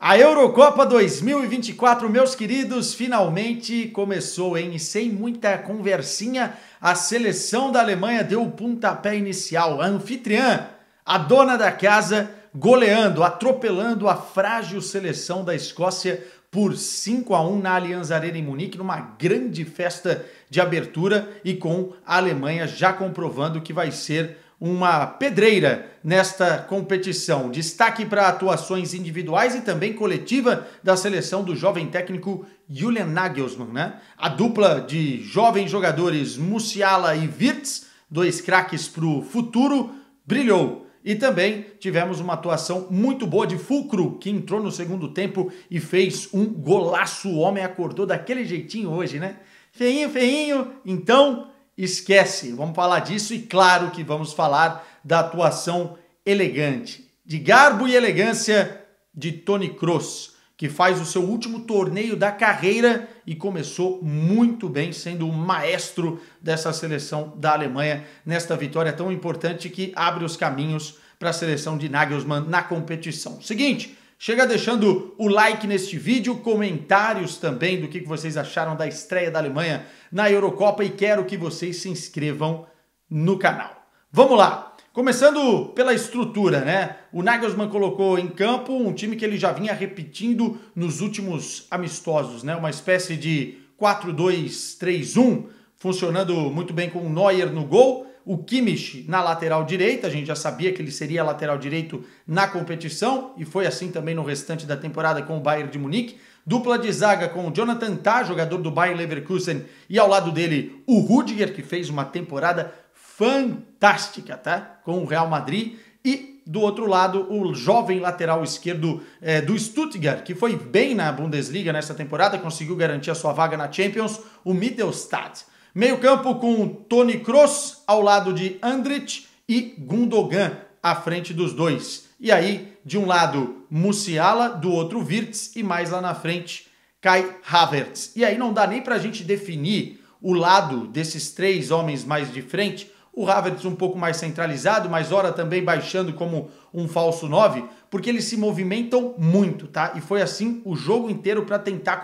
A Eurocopa 2024, meus queridos, finalmente começou, hein? Sem muita conversinha, a seleção da Alemanha deu o pontapé inicial. A anfitriã, a dona da casa, goleando, atropelando a frágil seleção da Escócia por 5 a 1 na Allianz Arena em Munique, numa grande festa de abertura e com a Alemanha já comprovando que vai ser uma pedreira nesta competição. Destaque para atuações individuais e também coletiva da seleção do jovem técnico Julian Nagelsmann, né? A dupla de jovens jogadores Musiala e Wirtz, dois craques para o futuro, brilhou. E também tivemos uma atuação muito boa de Fulcro, que entrou no segundo tempo e fez um golaço. O homem acordou daquele jeitinho hoje, né? Feinho, feinho. Então, esquece. Vamos falar disso e claro que vamos falar da atuação elegante, de garbo e elegância de Tony Kroos, que faz o seu último torneio da carreira e começou muito bem, sendo o maestro dessa seleção da Alemanha nesta vitória tão importante que abre os caminhos para a seleção de Nagelsmann na competição. Seguinte, Chega deixando o like neste vídeo, comentários também do que vocês acharam da estreia da Alemanha na Eurocopa e quero que vocês se inscrevam no canal. Vamos lá! Começando pela estrutura, né? O Nagelsmann colocou em campo um time que ele já vinha repetindo nos últimos amistosos, né? Uma espécie de 4-2-3-1, funcionando muito bem com o Neuer no gol o Kimmich na lateral direita, a gente já sabia que ele seria lateral direito na competição e foi assim também no restante da temporada com o Bayern de Munique. Dupla de zaga com o Jonathan Tah, jogador do Bayern Leverkusen, e ao lado dele o Rudiger, que fez uma temporada fantástica, tá? Com o Real Madrid e do outro lado o jovem lateral esquerdo é, do Stuttgart, que foi bem na Bundesliga nesta temporada, conseguiu garantir a sua vaga na Champions, o Mittelstadt. Meio-campo com Tony Kroos ao lado de Andrić e Gundogan à frente dos dois. E aí, de um lado, Musiala, do outro, Virts e mais lá na frente, Kai Havertz. E aí não dá nem para a gente definir o lado desses três homens mais de frente. O Havertz um pouco mais centralizado, mas ora também baixando como um falso 9, porque eles se movimentam muito, tá? E foi assim o jogo inteiro para tentar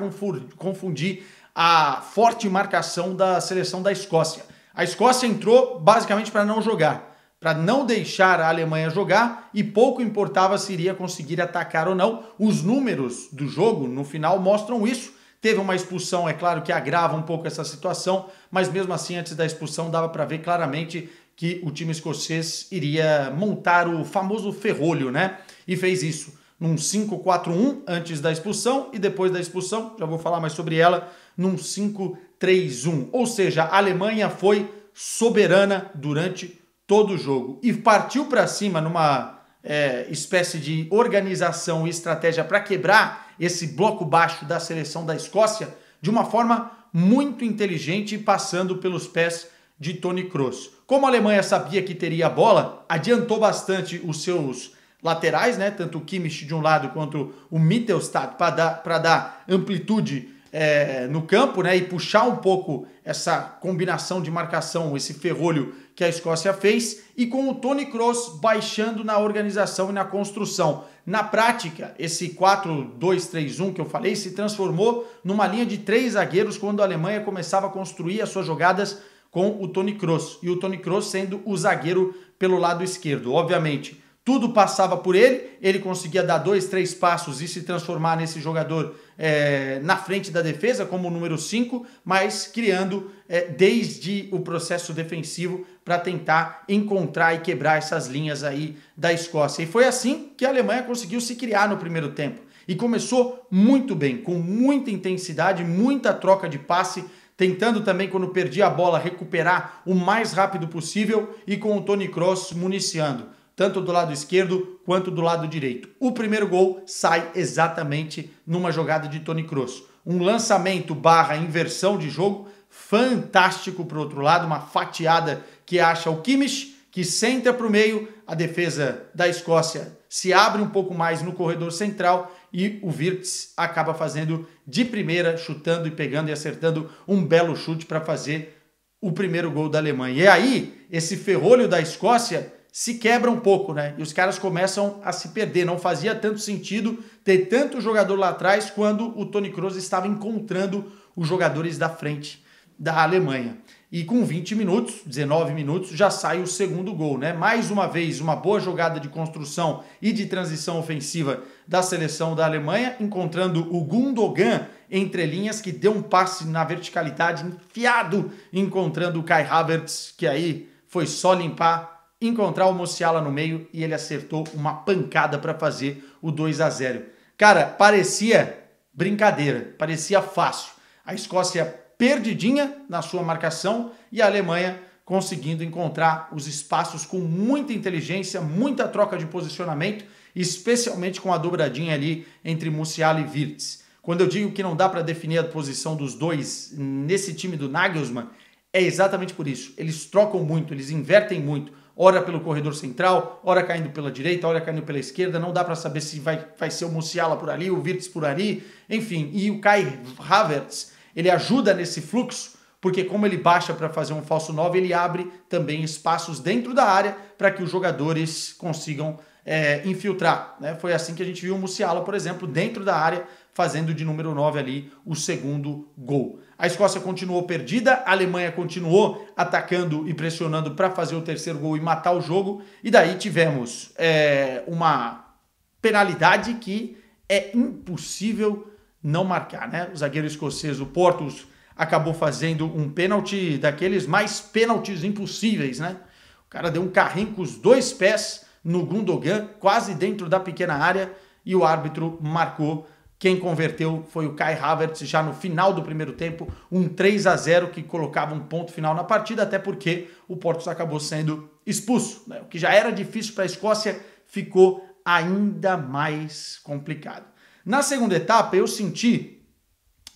confundir a forte marcação da seleção da Escócia. A Escócia entrou basicamente para não jogar, para não deixar a Alemanha jogar e pouco importava se iria conseguir atacar ou não. Os números do jogo no final mostram isso. Teve uma expulsão, é claro que agrava um pouco essa situação, mas mesmo assim, antes da expulsão, dava para ver claramente que o time escocês iria montar o famoso ferrolho, né? E fez isso num 5-4-1 antes da expulsão e depois da expulsão, já vou falar mais sobre ela num 5-3-1. Ou seja, a Alemanha foi soberana durante todo o jogo e partiu para cima numa é, espécie de organização e estratégia para quebrar esse bloco baixo da seleção da Escócia de uma forma muito inteligente, passando pelos pés de Tony Kroos. Como a Alemanha sabia que teria a bola, adiantou bastante os seus laterais, né? Tanto o Kimmich de um lado quanto o Mittelstadt para dar, dar amplitude é, no campo né, e puxar um pouco essa combinação de marcação, esse ferrolho que a Escócia fez, e com o Tony Kroos baixando na organização e na construção. Na prática, esse 4-2-3-1 que eu falei se transformou numa linha de três zagueiros quando a Alemanha começava a construir as suas jogadas com o Tony Kroos, e o Tony Kroos sendo o zagueiro pelo lado esquerdo. Obviamente, tudo passava por ele, ele conseguia dar dois, três passos e se transformar nesse jogador é, na frente da defesa, como o número 5, mas criando é, desde o processo defensivo para tentar encontrar e quebrar essas linhas aí da Escócia. E foi assim que a Alemanha conseguiu se criar no primeiro tempo. E começou muito bem, com muita intensidade, muita troca de passe, tentando também, quando perdia a bola, recuperar o mais rápido possível e com o Tony Cross municiando tanto do lado esquerdo quanto do lado direito. O primeiro gol sai exatamente numa jogada de Tony Kroos. Um lançamento barra inversão de jogo fantástico para o outro lado, uma fatiada que acha o Kimmich, que senta para o meio, a defesa da Escócia se abre um pouco mais no corredor central e o Virtus acaba fazendo de primeira, chutando e pegando e acertando um belo chute para fazer o primeiro gol da Alemanha. E aí, esse ferrolho da Escócia se quebra um pouco, né? E os caras começam a se perder. Não fazia tanto sentido ter tanto jogador lá atrás quando o Tony Kroos estava encontrando os jogadores da frente da Alemanha. E com 20 minutos, 19 minutos, já sai o segundo gol, né? Mais uma vez, uma boa jogada de construção e de transição ofensiva da seleção da Alemanha, encontrando o Gundogan entre linhas, que deu um passe na verticalidade enfiado, encontrando o Kai Havertz, que aí foi só limpar encontrar o Musiala no meio e ele acertou uma pancada para fazer o 2 a 0. Cara, parecia brincadeira, parecia fácil. A Escócia perdidinha na sua marcação e a Alemanha conseguindo encontrar os espaços com muita inteligência, muita troca de posicionamento, especialmente com a dobradinha ali entre Musiala e Virtus. Quando eu digo que não dá para definir a posição dos dois nesse time do Nagelsmann, é exatamente por isso. Eles trocam muito, eles invertem muito ora pelo corredor central, ora caindo pela direita, ora caindo pela esquerda, não dá para saber se vai, vai ser o Musiala por ali, o Virtus por ali, enfim. E o Kai Havertz, ele ajuda nesse fluxo, porque como ele baixa para fazer um falso 9, ele abre também espaços dentro da área para que os jogadores consigam é, infiltrar. Né? Foi assim que a gente viu o Musiala, por exemplo, dentro da área, fazendo de número 9 ali o segundo gol. A Escócia continuou perdida, a Alemanha continuou atacando e pressionando para fazer o terceiro gol e matar o jogo. E daí tivemos é, uma penalidade que é impossível não marcar. Né? O zagueiro escocês, o Portos, acabou fazendo um pênalti daqueles mais pênaltis impossíveis, né? O cara deu um carrinho com os dois pés no Gundogan, quase dentro da pequena área, e o árbitro marcou. Quem converteu foi o Kai Havertz já no final do primeiro tempo, um 3 a 0 que colocava um ponto final na partida, até porque o Portos acabou sendo expulso, né? o que já era difícil para a Escócia, ficou ainda mais complicado. Na segunda etapa, eu senti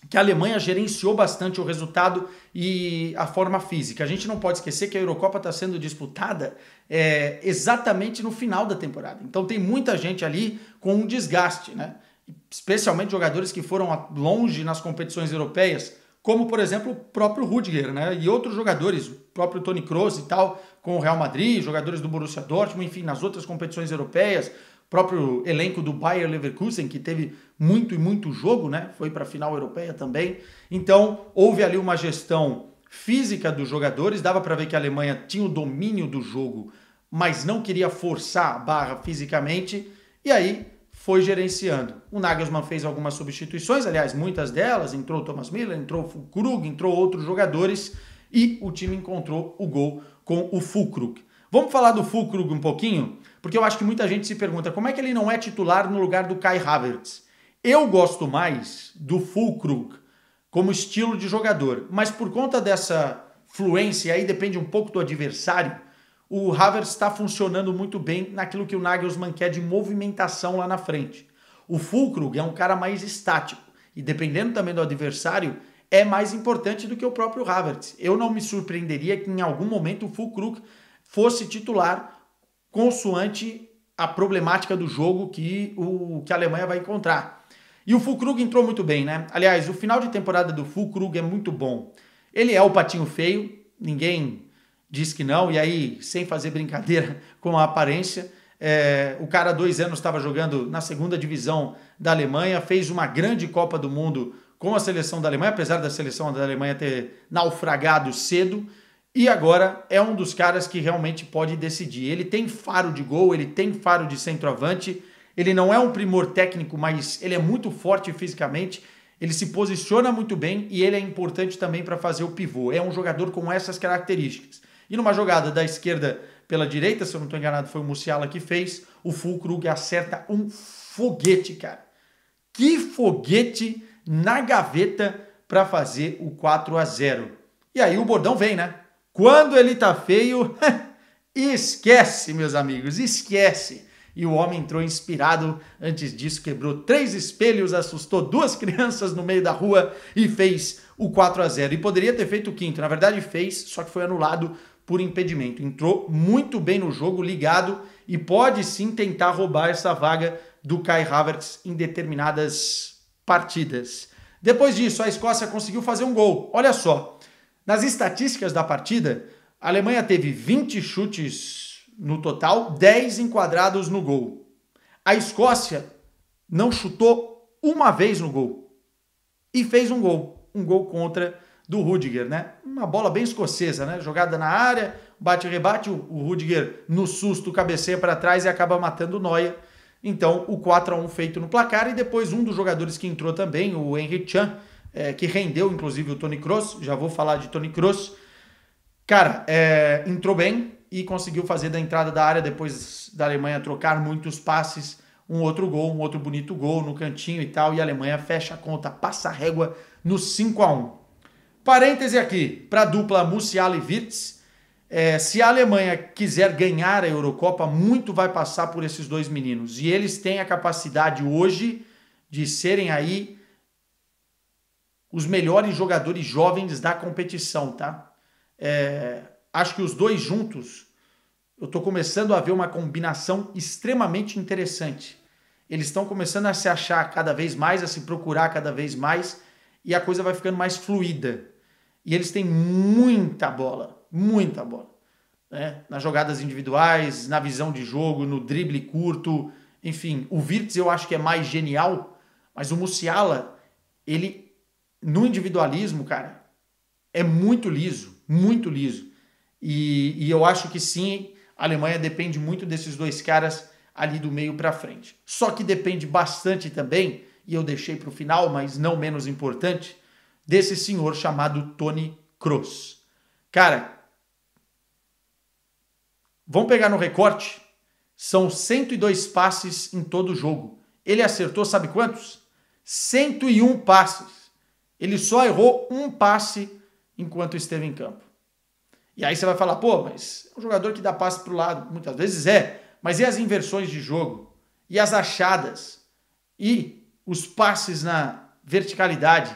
que a Alemanha gerenciou bastante o resultado e a forma física. A gente não pode esquecer que a Eurocopa está sendo disputada é, exatamente no final da temporada. Então tem muita gente ali com um desgaste, né? especialmente jogadores que foram longe nas competições europeias, como por exemplo o próprio Rudiger né? e outros jogadores, o próprio Tony Kroos e tal, com o Real Madrid, jogadores do Borussia Dortmund, enfim, nas outras competições europeias, próprio elenco do Bayer Leverkusen, que teve muito e muito jogo, né? Foi para a final europeia também. Então, houve ali uma gestão física dos jogadores, dava para ver que a Alemanha tinha o domínio do jogo, mas não queria forçar a barra fisicamente, e aí foi gerenciando. O Nagelsmann fez algumas substituições, aliás, muitas delas, entrou o Thomas Miller, entrou o Krug, entrou outros jogadores, e o time encontrou o gol com o Fulkrug. Vamos falar do Fulkrug um pouquinho? Porque eu acho que muita gente se pergunta como é que ele não é titular no lugar do Kai Havertz. Eu gosto mais do Fulkrug como estilo de jogador, mas por conta dessa fluência, aí depende um pouco do adversário, o Havertz está funcionando muito bem naquilo que o Nagelsmann quer de movimentação lá na frente. O Fulkrug é um cara mais estático e dependendo também do adversário, é mais importante do que o próprio Havertz. Eu não me surpreenderia que em algum momento o Fulkrug fosse titular consoante a problemática do jogo que, o, que a Alemanha vai encontrar. E o Fulkrug entrou muito bem, né? Aliás, o final de temporada do Fulkrug é muito bom. Ele é o patinho feio, ninguém diz que não, e aí, sem fazer brincadeira com a aparência, é, o cara há dois anos estava jogando na segunda divisão da Alemanha, fez uma grande Copa do Mundo com a seleção da Alemanha, apesar da seleção da Alemanha ter naufragado cedo, e agora é um dos caras que realmente pode decidir. Ele tem faro de gol, ele tem faro de centroavante, ele não é um primor técnico, mas ele é muito forte fisicamente, ele se posiciona muito bem e ele é importante também para fazer o pivô. É um jogador com essas características. E numa jogada da esquerda pela direita, se eu não estou enganado, foi o Musiala que fez, o Fulkrug acerta um foguete, cara. Que foguete na gaveta para fazer o 4 a 0. E aí o bordão vem, né? Quando ele tá feio, esquece, meus amigos, esquece. E o homem entrou inspirado. Antes disso, quebrou três espelhos, assustou duas crianças no meio da rua e fez o 4 a 0 E poderia ter feito o quinto, na verdade fez, só que foi anulado por impedimento. Entrou muito bem no jogo, ligado e pode sim tentar roubar essa vaga do Kai Havertz em determinadas partidas. Depois disso, a Escócia conseguiu fazer um gol. Olha só, nas estatísticas da partida, a Alemanha teve 20 chutes no total, 10 enquadrados no gol. A Escócia não chutou uma vez no gol e fez um gol, um gol contra do Rudiger, né? Uma bola bem escocesa, né? Jogada na área, bate-rebate, o, Rudiger no susto cabeceia para trás e acaba matando o Neuer. Então, o 4 a 1 feito no placar e depois um dos jogadores que entrou também, o Henry Chan, é, que rendeu inclusive o Tony Kroos, já vou falar de Tony Kroos. Cara, é, entrou bem e conseguiu fazer da entrada da área depois da Alemanha trocar muitos passes, um outro gol, um outro bonito gol no cantinho e tal, e a Alemanha fecha a conta, passa a régua no 5 a 1. Parêntese aqui para a dupla Musiala e Wirtz. É, se a Alemanha quiser ganhar a Eurocopa, muito vai passar por esses dois meninos. E eles têm a capacidade hoje de serem aí os melhores jogadores jovens da competição, tá? É, acho que os dois juntos, eu estou começando a ver uma combinação extremamente interessante. Eles estão começando a se achar cada vez mais, a se procurar cada vez mais, e a coisa vai ficando mais fluida. E eles têm muita bola, muita bola. Né? Nas jogadas individuais, na visão de jogo, no drible curto, enfim. O Virtus eu acho que é mais genial, mas o Musiala, ele no individualismo, cara, é muito liso, muito liso. E, e eu acho que sim, a Alemanha depende muito desses dois caras ali do meio para frente. Só que depende bastante também, e eu deixei para o final, mas não menos importante, desse senhor chamado Tony Kroos. Cara, vamos pegar no recorte, são 102 passes em todo o jogo. Ele acertou, sabe quantos? 101 passes. Ele só errou um passe enquanto esteve em campo. E aí você vai falar, pô, mas é um jogador que dá passe para o lado. Muitas vezes é, mas e as inversões de jogo? E as achadas? E os passes na verticalidade?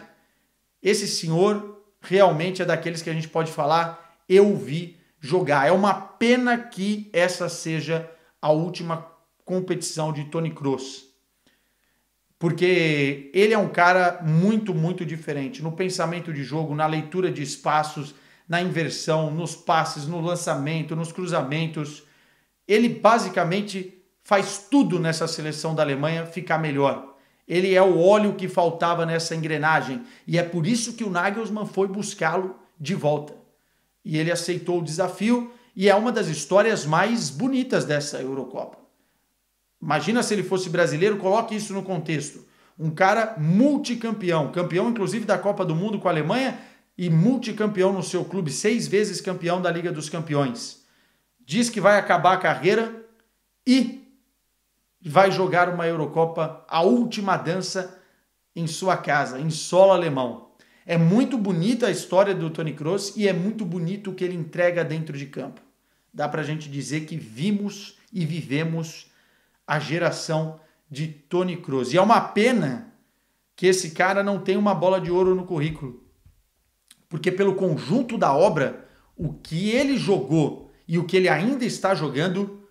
Esse senhor realmente é daqueles que a gente pode falar, eu vi jogar. É uma pena que essa seja a última competição de Tony Kroos porque ele é um cara muito, muito diferente no pensamento de jogo, na leitura de espaços, na inversão, nos passes, no lançamento, nos cruzamentos. Ele basicamente faz tudo nessa seleção da Alemanha ficar melhor. Ele é o óleo que faltava nessa engrenagem e é por isso que o Nagelsmann foi buscá-lo de volta. E ele aceitou o desafio e é uma das histórias mais bonitas dessa Eurocopa. Imagina se ele fosse brasileiro, coloque isso no contexto. Um cara multicampeão, campeão inclusive da Copa do Mundo com a Alemanha e multicampeão no seu clube, seis vezes campeão da Liga dos Campeões. Diz que vai acabar a carreira e vai jogar uma Eurocopa, a última dança em sua casa, em solo alemão. É muito bonita a história do Tony Kroos e é muito bonito o que ele entrega dentro de campo. Dá para a gente dizer que vimos e vivemos a geração de Tony Cruz. E é uma pena que esse cara não tem uma bola de ouro no currículo. Porque pelo conjunto da obra, o que ele jogou e o que ele ainda está jogando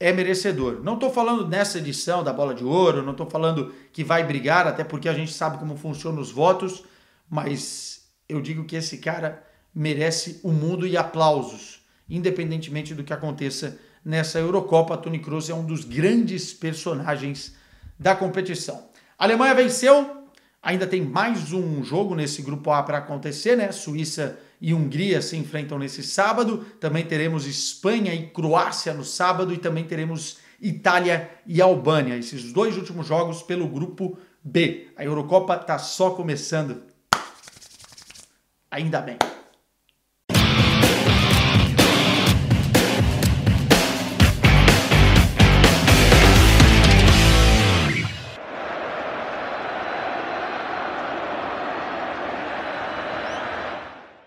é merecedor. Não estou falando nessa edição da bola de ouro, não estou falando que vai brigar, até porque a gente sabe como funcionam os votos, mas eu digo que esse cara merece o mundo e aplausos, independentemente do que aconteça nessa Eurocopa. Tony Kroos é um dos grandes personagens da competição. A Alemanha venceu, ainda tem mais um jogo nesse grupo A para acontecer, né? Suíça e Hungria se enfrentam nesse sábado. Também teremos Espanha e Croácia no sábado e também teremos Itália e Albânia. Esses dois últimos jogos pelo grupo B. A Eurocopa está só começando. Ainda bem.